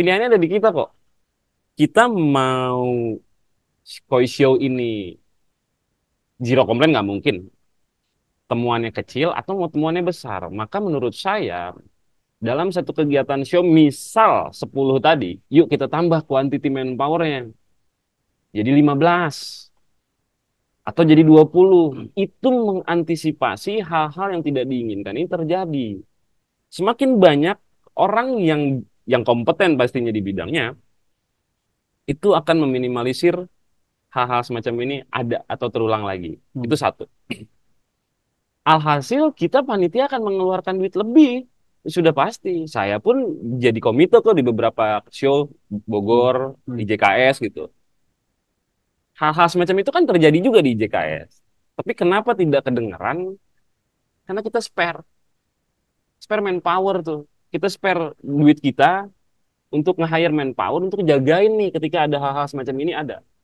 pilihannya ada di kita kok kita mau koi show ini zero komplain nggak mungkin temuannya kecil atau mau temuannya besar maka menurut saya dalam satu kegiatan show misal 10 tadi yuk kita tambah quantity manpowernya jadi 15 atau jadi 20 itu mengantisipasi hal-hal yang tidak diinginkan ini terjadi semakin banyak orang yang yang kompeten pastinya di bidangnya itu akan meminimalisir hal-hal semacam ini ada atau terulang lagi. Hmm. Itu satu. Alhasil kita panitia akan mengeluarkan duit lebih sudah pasti. Saya pun jadi komite kok di beberapa show Bogor, hmm. di JKS gitu. Hal-hal semacam itu kan terjadi juga di JKS. Tapi kenapa tidak kedengeran? Karena kita spare. Spare manpower tuh kita spare duit kita untuk nge-hire manpower untuk jagain nih ketika ada hal-hal semacam ini ada